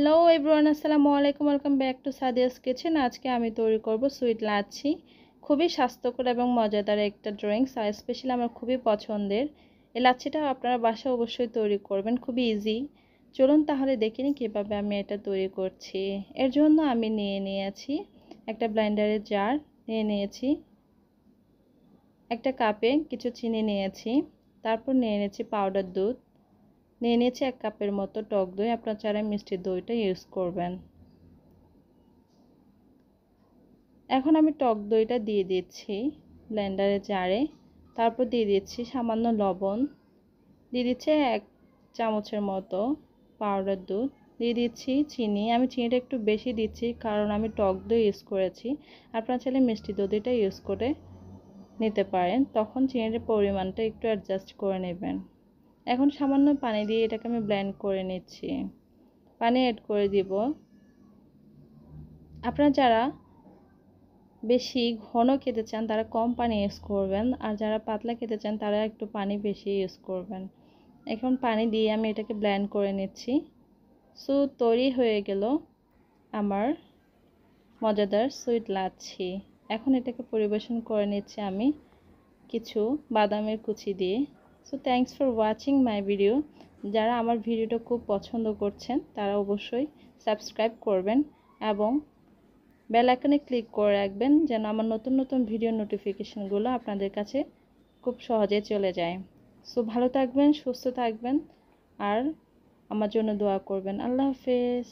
hello everyone আসসালামু আলাইকুম welcome back to Sadia's kitchen আজকে আমি তৈরি করব সুইট লাচ্ছি খুবই স্বাস্থ্যকর এবং মজাদার একটা ড্রয়িংস আর স্পেশালি আমার খুবই পছন্দের এই লাচ্ছিটা আপনারা বাসা অবশ্যই তৈরি করবেন খুবই ইজি চলুন তাহলে দেখে নিই কীভাবে আমি এটা তৈরি করছি এর জন্য আমি নিয়ে নিয়েছি একটা ব্লাইন্ডারের জার নিয়ে নিয়েছি একটা কাপে কিছু চিনি নিয়েছি তারপর নিয়ে নিয়েছি পাউডার দুধ নিয়ে নিয়েছি এক কাপের মতো টক দই আপনার চারে মিষ্টি দইটা ইউজ করবেন এখন আমি টক দইটা দিয়ে দিচ্ছি ব্লেন্ডারে জারে তারপর দিয়ে দিচ্ছি সামান্য লবণ দিয়ে দিচ্ছি এক চামচের মতো পাউডার দুধ দিয়ে দিচ্ছি চিনি আমি চিনিটা একটু বেশি দিচ্ছি কারণ আমি টক দই ইউজ করেছি আপনার চাইলে মিষ্টি দইটা ইউজ করে নিতে পারেন তখন চিনির পরিমাণটা একটু অ্যাডজাস্ট করে নেবেন এখন সামান্য পানি দিয়ে এটাকে আমি ব্লেন্ড করে নিচ্ছি পানি অ্যাড করে দিব আপনারা যারা বেশি ঘন খেতে চান তারা কম পানি ইউজ করবেন আর যারা পাতলা খেতে চান তারা একটু পানি বেশি ইউজ করবেন এখন পানি দিয়ে আমি এটাকে ব্লেন্ড করে নিচ্ছি সো তৈরি হয়ে গেল আমার মজাদার সুইট লাচ্ছি এখন এটাকে পরিবেশন করে নিচ্ছি আমি কিছু বাদামের কুচি দিয়ে so thanks for watching my video যারা আমার ভিডিওটা খুব পছন্দ করছেন তারা অবশ্যই সাবস্ক্রাইব করবেন এবং বেল আইকনে ক্লিক করে রাখবেন যেন আমার নতুন নতুন ভিডিও নোটিফিকেশনগুলো আপনাদের কাছে খুব সহজে চলে যায় সো ভালো থাকবেন সুস্থ থাকবেন আর আমার জন্য দোয়া করবেন আল্লাহ হাফেজ